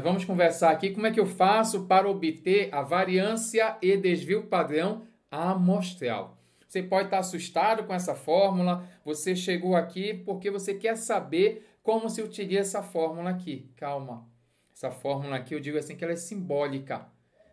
Nós vamos conversar aqui como é que eu faço para obter a variância e desvio padrão amostral. Você pode estar assustado com essa fórmula, você chegou aqui porque você quer saber como se utiliza essa fórmula aqui. Calma. Essa fórmula aqui eu digo assim que ela é simbólica.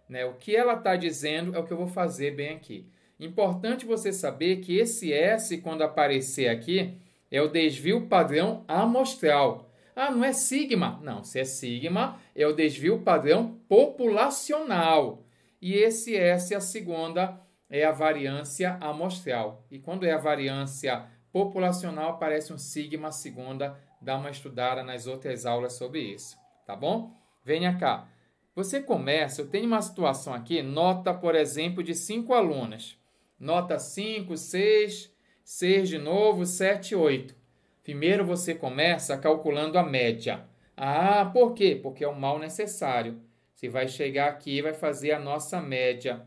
Né? O que ela está dizendo é o que eu vou fazer bem aqui. Importante você saber que esse S, quando aparecer aqui, é o desvio padrão amostral. Ah, não é sigma. Não, se é sigma, é o desvio padrão populacional. E esse S, a segunda, é a variância amostral. E quando é a variância populacional, aparece um sigma segunda. Dá uma estudada nas outras aulas sobre isso, tá bom? Venha cá. Você começa, eu tenho uma situação aqui, nota, por exemplo, de cinco alunas. Nota 5, 6, 6 de novo, 7, 8. Primeiro você começa calculando a média. Ah, por quê? Porque é o mal necessário. Você vai chegar aqui e vai fazer a nossa média.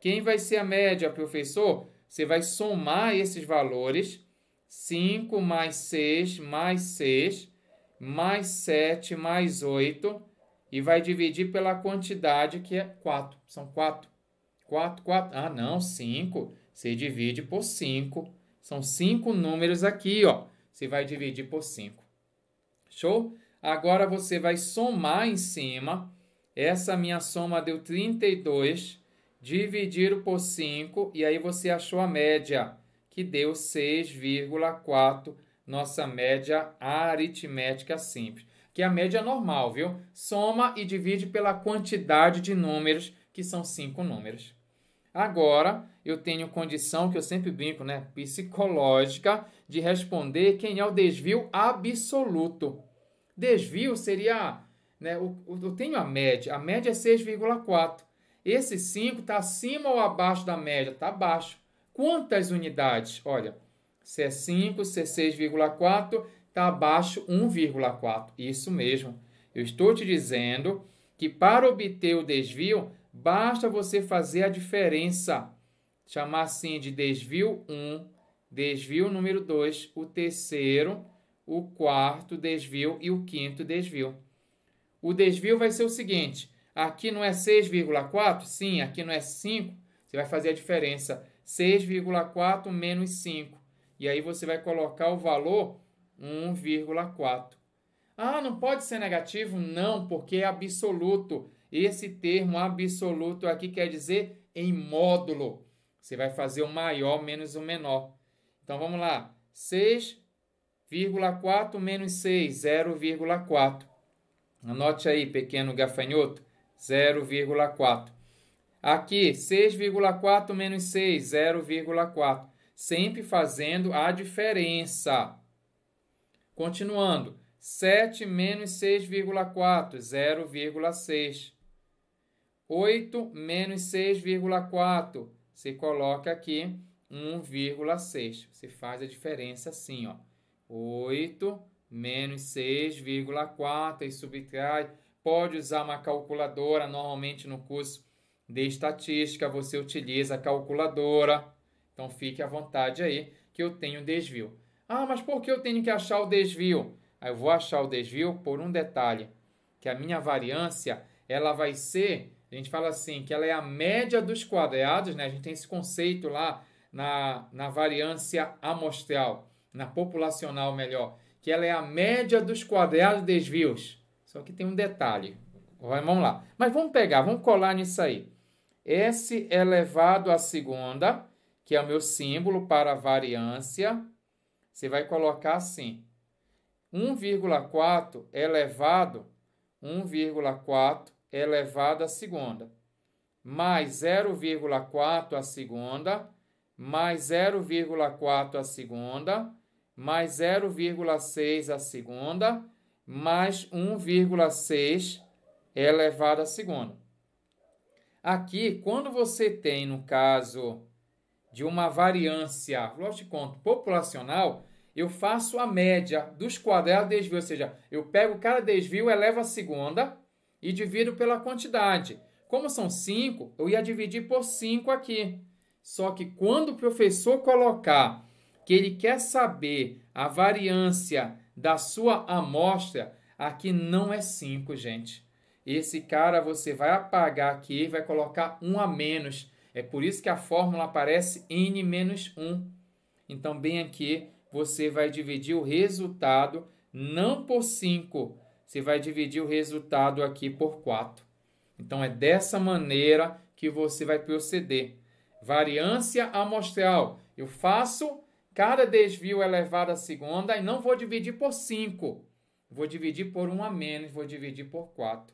Quem vai ser a média, professor? Você vai somar esses valores: 5 mais 6 mais 6 mais 7 mais 8 e vai dividir pela quantidade que é 4. São 4. 4, 4. Ah, não, 5. Você divide por 5. São 5 números aqui, ó. Você vai dividir por 5. Show? Agora você vai somar em cima. Essa minha soma deu 32. Dividiram por 5. E aí você achou a média, que deu 6,4. Nossa média aritmética simples. Que é a média normal, viu? Soma e divide pela quantidade de números, que são 5 números. Agora eu tenho condição, que eu sempre brinco, né? Psicológica, de responder quem é o desvio absoluto. Desvio seria. Né, eu, eu tenho a média, a média é 6,4. Esse 5 está acima ou abaixo da média? Está abaixo. Quantas unidades? Olha, se é 5, se é 6,4, está abaixo 1,4. Isso mesmo. Eu estou te dizendo que para obter o desvio, Basta você fazer a diferença. Chamar assim de desvio 1, desvio número 2, o terceiro, o quarto desvio e o quinto desvio. O desvio vai ser o seguinte: aqui não é 6,4? Sim, aqui não é 5. Você vai fazer a diferença. 6,4 menos 5. E aí você vai colocar o valor 1,4. Ah, não pode ser negativo? Não, porque é absoluto. Esse termo absoluto aqui quer dizer em módulo. Você vai fazer o maior menos o menor. Então vamos lá. 6,4 menos 6, 0,4. Anote aí, pequeno gafanhoto, 0,4. Aqui, 6,4 menos 6, 0,4. Sempre fazendo a diferença. Continuando, 7 menos 6,4, 0,6. 8 menos 6,4. Você coloca aqui 1,6. Você faz a diferença assim, ó. 8 menos 6,4 e subtrai. Pode usar uma calculadora. Normalmente no curso de estatística você utiliza a calculadora. Então fique à vontade aí que eu tenho desvio. Ah, mas por que eu tenho que achar o desvio? Aí eu vou achar o desvio por um detalhe, que a minha variância ela vai ser a gente fala assim, que ela é a média dos quadrados, né? A gente tem esse conceito lá na, na variância amostral, na populacional melhor, que ela é a média dos quadrados desvios. Só que tem um detalhe. Vamos lá. Mas vamos pegar, vamos colar nisso aí. S elevado à segunda, que é o meu símbolo para a variância, você vai colocar assim. 1,4 elevado, 1,4 elevado à segunda, mais 0,4 à segunda, mais 0,4 à segunda, mais 0,6 à segunda, mais 1,6 elevado à segunda. Aqui, quando você tem, no caso de uma variância, lógico conto, populacional, eu faço a média dos quadrados de desvio, ou seja, eu pego cada desvio, elevo a segunda, e divido pela quantidade. Como são 5, eu ia dividir por 5 aqui. Só que quando o professor colocar que ele quer saber a variância da sua amostra, aqui não é 5, gente. Esse cara você vai apagar aqui e vai colocar 1 um a menos. É por isso que a fórmula aparece n menos 1. Então, bem aqui, você vai dividir o resultado não por 5, você vai dividir o resultado aqui por 4. Então é dessa maneira que você vai proceder. Variância amostral. Eu faço cada desvio elevado à segunda e não vou dividir por 5. Vou dividir por 1 um a menos, vou dividir por 4.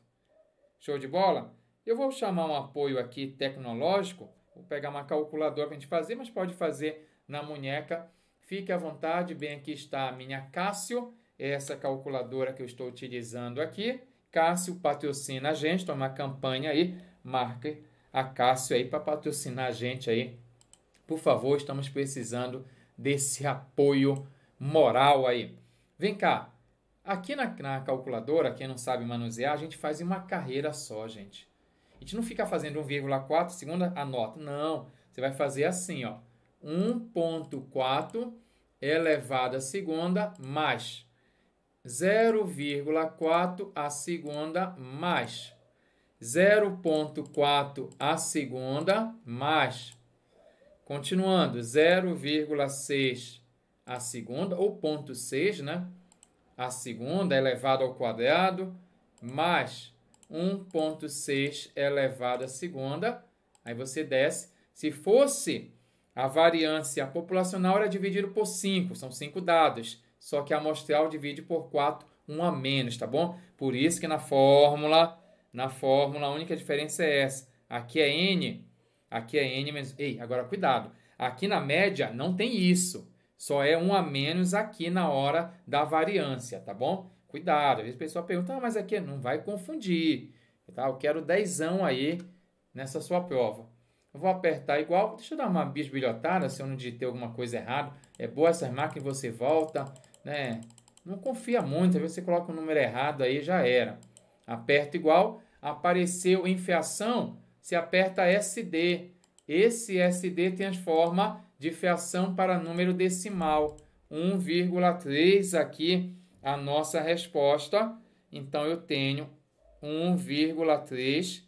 Show de bola? Eu vou chamar um apoio aqui tecnológico. Vou pegar uma calculadora para a gente fazer, mas pode fazer na munheca. Fique à vontade, bem aqui está a minha Cássio essa calculadora que eu estou utilizando aqui. Cássio patrocina a gente, toma campanha aí, marque a Cássio aí para patrocinar a gente aí. Por favor, estamos precisando desse apoio moral aí. Vem cá, aqui na, na calculadora, quem não sabe manusear, a gente faz uma carreira só, gente. A gente não fica fazendo 1,4, segunda a nota, não. Você vai fazer assim, ó. 1.4 elevado à segunda mais 0,4 a segunda mais 0,4 a segunda mais continuando 0,6 a segunda ou ponto 6, né? A segunda elevado ao quadrado mais 1,6 elevado à segunda. Aí você desce. Se fosse a variância populacional era dividido por 5, são 5 dados só que a amostral divide por 4, 1 um a menos, tá bom? Por isso que na fórmula, na fórmula, a única diferença é essa. Aqui é N, aqui é N menos... Ei, agora cuidado. Aqui na média não tem isso. Só é 1 um a menos aqui na hora da variância, tá bom? Cuidado, às vezes o pessoal pergunta, ah, mas aqui não vai confundir. Tá? Eu quero dezão aí nessa sua prova. Eu vou apertar igual, deixa eu dar uma bisbilhotada se eu não digitei alguma coisa errada. É boa essa máquina você volta, né? Não confia muito, às vezes você coloca o um número errado aí já era. Aperta igual, apareceu infiação se aperta SD. Esse SD transforma de fiação para número decimal. 1,3 aqui a nossa resposta. Então eu tenho 1,3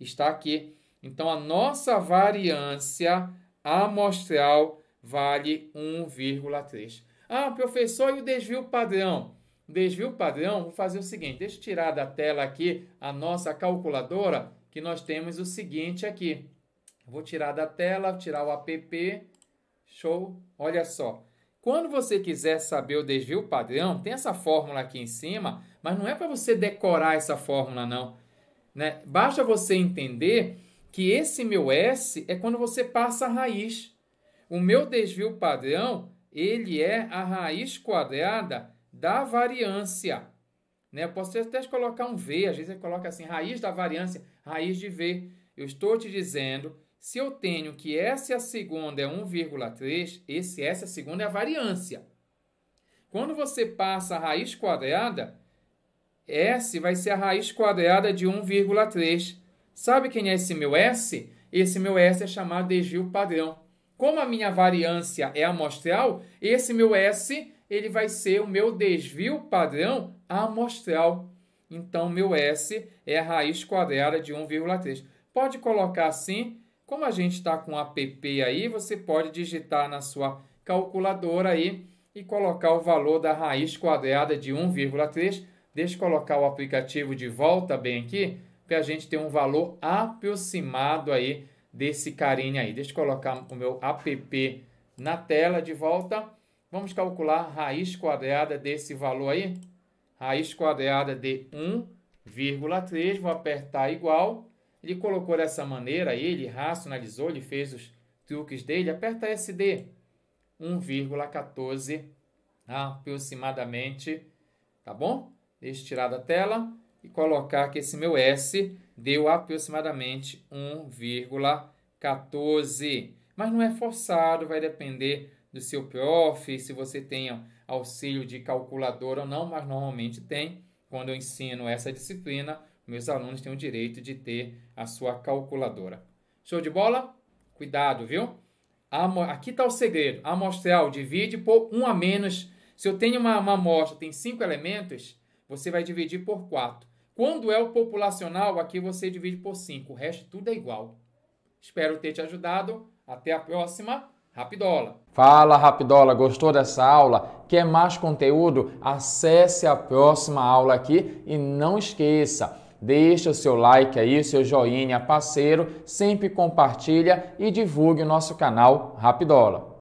está aqui. Então a nossa variância amostral vale 1,3. Ah, professor, e o desvio padrão? desvio padrão, vou fazer o seguinte: deixa eu tirar da tela aqui a nossa calculadora, que nós temos o seguinte aqui. Vou tirar da tela, tirar o app. Show. Olha só. Quando você quiser saber o desvio padrão, tem essa fórmula aqui em cima, mas não é para você decorar essa fórmula, não. Né? Basta você entender que esse meu S é quando você passa a raiz. O meu desvio padrão ele é a raiz quadrada da variância. Né? Eu posso até colocar um V, às vezes você coloca assim, raiz da variância, raiz de V. Eu estou te dizendo, se eu tenho que S a segunda é 1,3, esse S a segunda é a variância. Quando você passa a raiz quadrada, S vai ser a raiz quadrada de 1,3. Sabe quem é esse meu S? Esse meu S é chamado de desvio padrão. Como a minha variância é amostral, esse meu S ele vai ser o meu desvio padrão amostral. Então, meu S é a raiz quadrada de 1,3. Pode colocar assim, como a gente está com app aí, você pode digitar na sua calculadora aí e colocar o valor da raiz quadrada de 1,3. Deixa eu colocar o aplicativo de volta bem aqui, para a gente ter um valor aproximado aí desse carinha aí. Deixa eu colocar o meu app na tela de volta. Vamos calcular a raiz quadrada desse valor aí. Raiz quadrada de 1,3. Vou apertar igual. Ele colocou dessa maneira aí, ele racionalizou, ele fez os truques dele. Aperta SD. 1,14 aproximadamente. Tá bom? Deixa eu tirar da tela e colocar que esse meu S deu aproximadamente 1,14. Mas não é forçado, vai depender do seu prof, se você tem auxílio de calculadora ou não, mas normalmente tem. Quando eu ensino essa disciplina, meus alunos têm o direito de ter a sua calculadora. Show de bola? Cuidado, viu? Aqui está o segredo. Amostral divide por 1 um a menos. Se eu tenho uma, uma amostra, tem 5 elementos, você vai dividir por 4. Quando é o populacional, aqui você divide por 5, o resto tudo é igual. Espero ter te ajudado. Até a próxima. Rapidola. Fala Rapidola, gostou dessa aula? Quer mais conteúdo? Acesse a próxima aula aqui e não esqueça, deixa o seu like aí, seu joinha, parceiro, sempre compartilha e divulgue o nosso canal Rapidola.